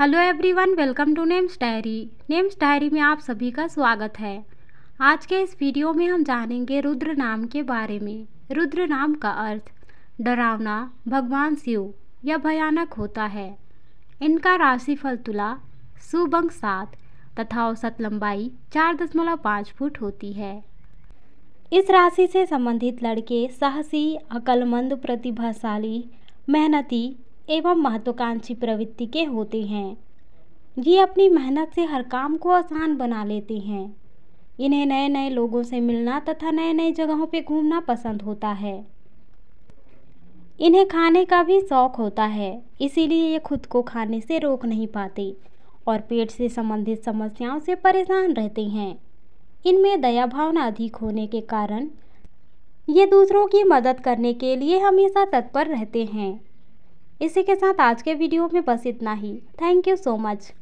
hello everyone welcome to names diary names diary में आप सभी का स्वागत है आज के इस वीडियो में हम जानेंगे रुद्र नाम के बारे में रुद्र नाम का अर्थ डरावना भगवान शिव या भयानक होता है इनका राशिफल तुला सुबंग सात तथा औसत लंबाई चार दशमलव पाँच फुट होती है इस राशि से संबंधित लड़के साहसी अकलमंद प्रतिभाशाली मेहनती एवं महत्वाकांक्षी प्रवृत्ति के होते हैं ये अपनी मेहनत से हर काम को आसान बना लेते हैं इन्हें नए नए लोगों से मिलना तथा नए नए जगहों पर घूमना पसंद होता है इन्हें खाने का भी शौक होता है इसीलिए ये खुद को खाने से रोक नहीं पाते और पेट से संबंधित समस्याओं से परेशान रहते हैं इनमें दया भावना अधिक होने के कारण ये दूसरों की मदद करने के लिए हमेशा तत्पर रहते हैं इसी के साथ आज के वीडियो में बस इतना ही थैंक यू सो मच